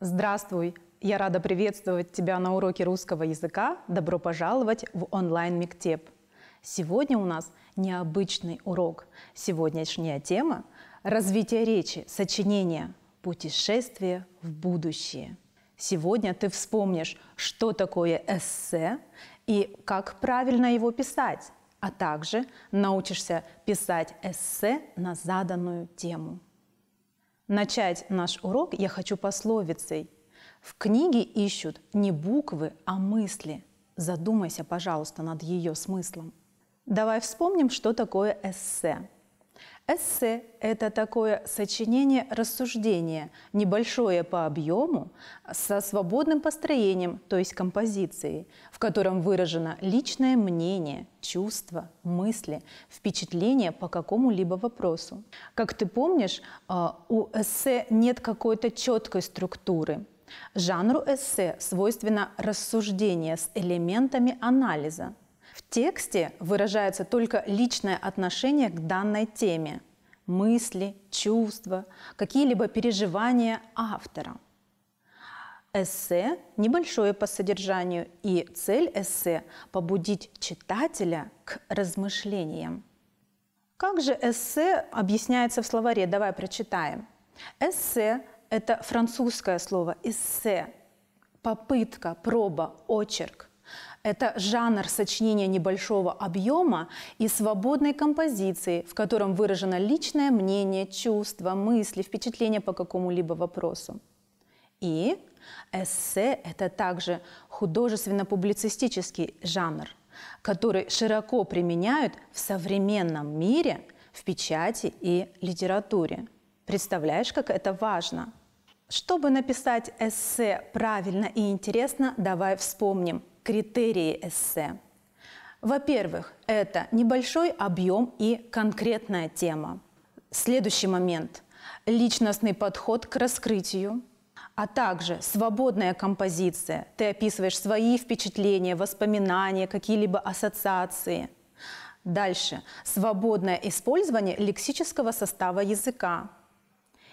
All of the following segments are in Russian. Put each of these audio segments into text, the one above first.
Здравствуй! Я рада приветствовать тебя на уроке русского языка. Добро пожаловать в онлайн-мектеп. Сегодня у нас необычный урок. Сегодняшняя тема – развитие речи, сочинение, путешествие в будущее. Сегодня ты вспомнишь, что такое эссе и как правильно его писать, а также научишься писать эссе на заданную тему. Начать наш урок я хочу пословицей. В книге ищут не буквы, а мысли. Задумайся, пожалуйста, над ее смыслом. Давай вспомним, что такое эссе. Эссе – это такое сочинение рассуждения, небольшое по объему, со свободным построением, то есть композицией, в котором выражено личное мнение, чувства, мысли, впечатление по какому-либо вопросу. Как ты помнишь, а, у эссе нет какой-то четкой структуры. Жанру эссе свойственно рассуждение с элементами анализа – в тексте выражается только личное отношение к данной теме, мысли, чувства, какие-либо переживания автора. Эссе небольшое по содержанию, и цель эссе – побудить читателя к размышлениям. Как же эссе объясняется в словаре? Давай прочитаем. Эссе – это французское слово «эссе», попытка, проба, очерк. Это жанр сочинения небольшого объема и свободной композиции, в котором выражено личное мнение, чувство, мысли, впечатления по какому-либо вопросу. И эссе – это также художественно-публицистический жанр, который широко применяют в современном мире, в печати и литературе. Представляешь, как это важно? Чтобы написать эссе правильно и интересно, давай вспомним – критерии эссе. Во-первых, это небольшой объем и конкретная тема. Следующий момент – личностный подход к раскрытию, а также свободная композиция. Ты описываешь свои впечатления, воспоминания, какие-либо ассоциации. Дальше – свободное использование лексического состава языка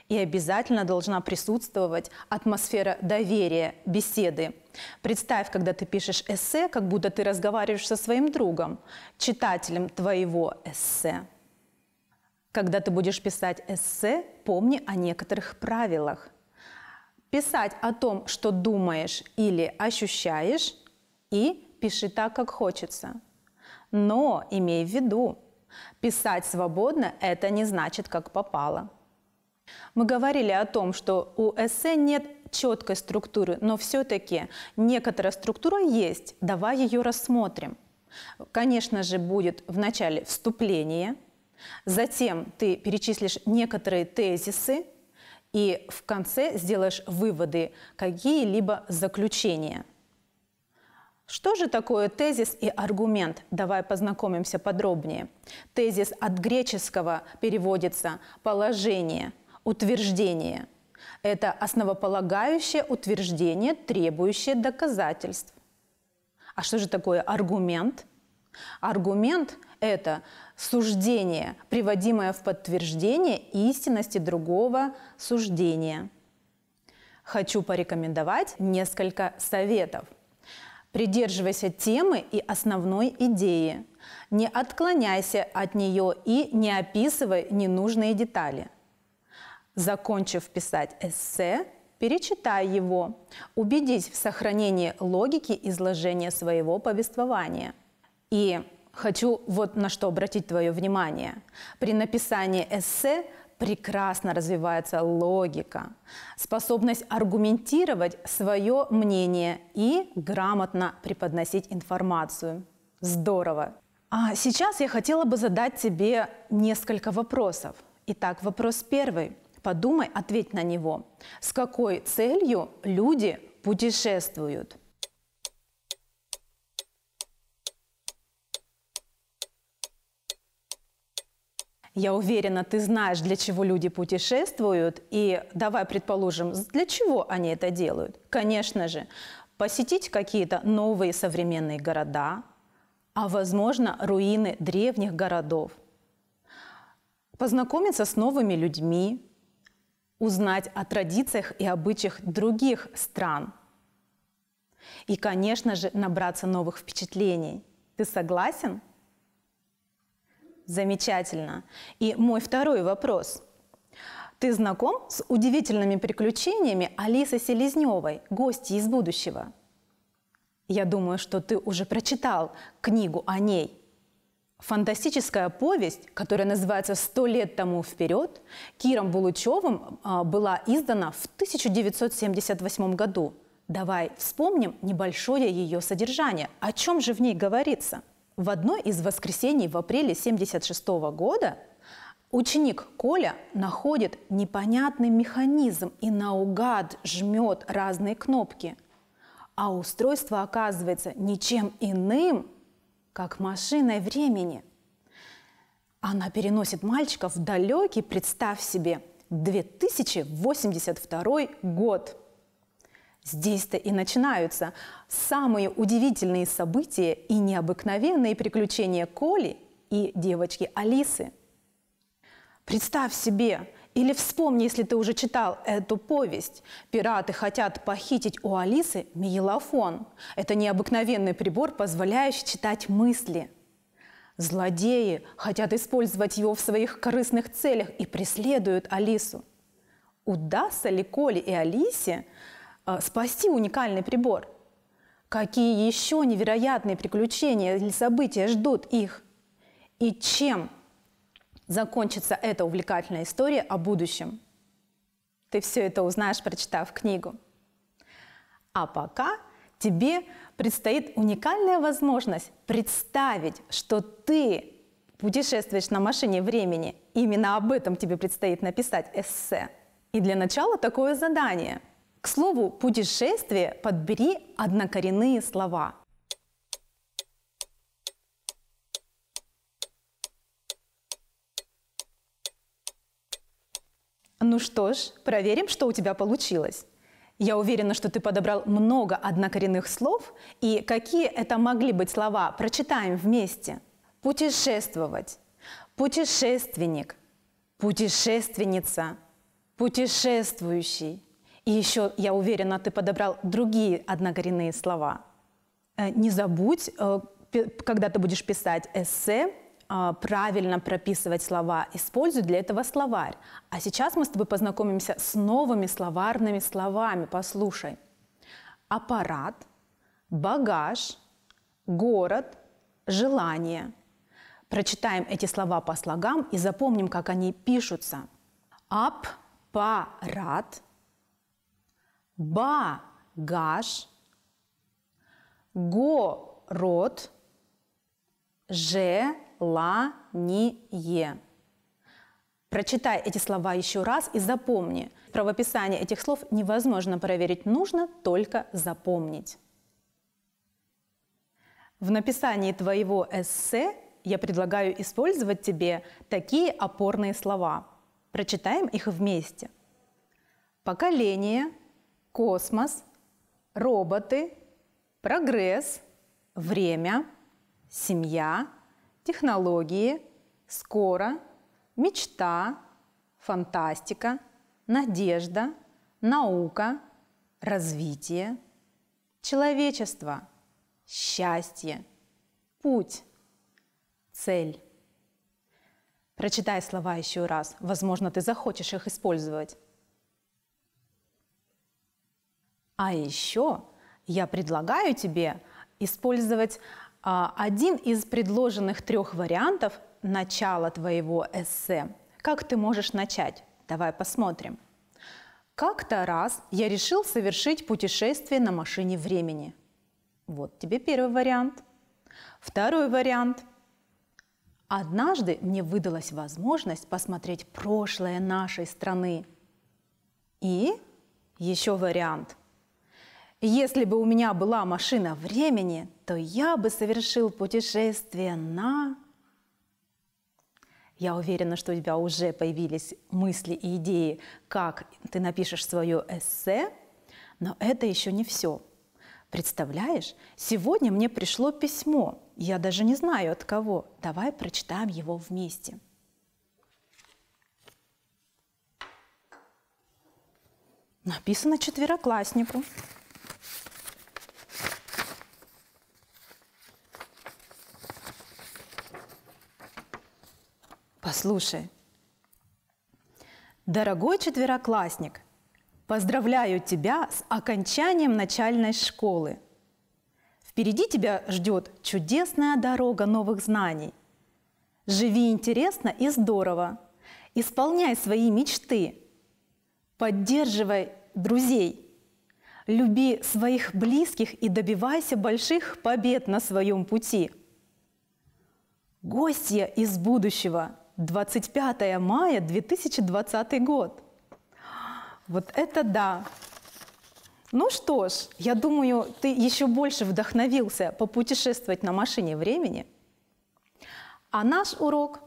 и обязательно должна присутствовать атмосфера доверия, беседы. Представь, когда ты пишешь эссе, как будто ты разговариваешь со своим другом, читателем твоего эссе. Когда ты будешь писать эссе, помни о некоторых правилах. Писать о том, что думаешь или ощущаешь, и пиши так, как хочется. Но имей в виду, писать свободно – это не значит, как попало – мы говорили о том, что у эссе нет четкой структуры, но все-таки некоторая структура есть. Давай ее рассмотрим. Конечно же, будет в начале вступление, затем ты перечислишь некоторые тезисы и в конце сделаешь выводы, какие-либо заключения. Что же такое тезис и аргумент? Давай познакомимся подробнее. Тезис от греческого переводится «положение», Утверждение – это основополагающее утверждение, требующее доказательств. А что же такое аргумент? Аргумент – это суждение, приводимое в подтверждение истинности другого суждения. Хочу порекомендовать несколько советов. Придерживайся темы и основной идеи. Не отклоняйся от нее и не описывай ненужные детали. Закончив писать эссе, перечитай его, убедись в сохранении логики изложения своего повествования. И хочу вот на что обратить твое внимание. При написании эссе прекрасно развивается логика, способность аргументировать свое мнение и грамотно преподносить информацию. Здорово! А сейчас я хотела бы задать тебе несколько вопросов. Итак, вопрос первый. Подумай, ответь на него. С какой целью люди путешествуют? Я уверена, ты знаешь, для чего люди путешествуют, и давай предположим, для чего они это делают. Конечно же, посетить какие-то новые современные города, а возможно, руины древних городов, познакомиться с новыми людьми, узнать о традициях и обычаях других стран. И, конечно же, набраться новых впечатлений. Ты согласен? Замечательно. И мой второй вопрос. Ты знаком с удивительными приключениями Алисы Селезневой, гости из будущего? Я думаю, что ты уже прочитал книгу о ней – Фантастическая повесть, которая называется «Сто лет тому вперед», Киром Булучевым а, была издана в 1978 году. Давай вспомним небольшое ее содержание. О чем же в ней говорится? В одно из воскресений в апреле 1976 года Ученик Коля находит непонятный механизм и наугад жмет разные кнопки. А устройство оказывается ничем иным, как машиной времени. Она переносит мальчика в далекий, представь себе, 2082 год. Здесь-то и начинаются самые удивительные события и необыкновенные приключения Коли и девочки Алисы. Представь себе, или вспомни, если ты уже читал эту повесть. Пираты хотят похитить у Алисы миелофон. Это необыкновенный прибор, позволяющий читать мысли. Злодеи хотят использовать его в своих корыстных целях и преследуют Алису. Удастся ли Коле и Алисе э, спасти уникальный прибор? Какие еще невероятные приключения или события ждут их? И чем закончится эта увлекательная история о будущем. Ты все это узнаешь, прочитав книгу. А пока тебе предстоит уникальная возможность представить, что ты путешествуешь на машине времени. Именно об этом тебе предстоит написать эссе. И для начала такое задание. К слову, путешествие подбери однокоренные слова. Ну что ж, проверим, что у тебя получилось. Я уверена, что ты подобрал много однокоренных слов. И какие это могли быть слова? Прочитаем вместе. Путешествовать. Путешественник. Путешественница. Путешествующий. И еще, я уверена, ты подобрал другие однокоренные слова. Э, Не забудь, э, когда ты будешь писать эссе, а, правильно прописывать слова, используй для этого словарь. А сейчас мы с тобой познакомимся с новыми словарными словами. Послушай. Аппарат, багаж, город, желание. Прочитаем эти слова по слогам и запомним, как они пишутся. Аппарат, багаж, город, желание Ла, ни, е. Прочитай эти слова еще раз и запомни. Правописание этих слов невозможно проверить, нужно только запомнить. В написании твоего эссе я предлагаю использовать тебе такие опорные слова. Прочитаем их вместе. Поколение, космос, роботы, прогресс, время, семья – технологии, скоро, мечта, фантастика, надежда, наука, развитие, человечество, счастье, путь, цель. Прочитай слова еще раз, возможно, ты захочешь их использовать. А еще я предлагаю тебе использовать а, один из предложенных трех вариантов начала твоего эссе. Как ты можешь начать? Давай посмотрим. Как-то раз я решил совершить путешествие на машине времени. Вот тебе первый вариант. Второй вариант. Однажды мне выдалась возможность посмотреть прошлое нашей страны. И еще вариант. Если бы у меня была машина времени, то я бы совершил путешествие на... Я уверена, что у тебя уже появились мысли и идеи, как ты напишешь свое эссе, но это еще не все. Представляешь, сегодня мне пришло письмо, я даже не знаю от кого. Давай прочитаем его вместе. Написано четверокласснику. Послушай. Дорогой четвероклассник, поздравляю тебя с окончанием начальной школы. Впереди тебя ждет чудесная дорога новых знаний. Живи интересно и здорово. Исполняй свои мечты. Поддерживай друзей. Люби своих близких и добивайся больших побед на своем пути. Гостья из будущего – 25 мая 2020 год. Вот это да. Ну что ж, я думаю, ты еще больше вдохновился попутешествовать на машине времени. А наш урок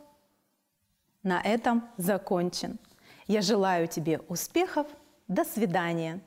на этом закончен. Я желаю тебе успехов. До свидания.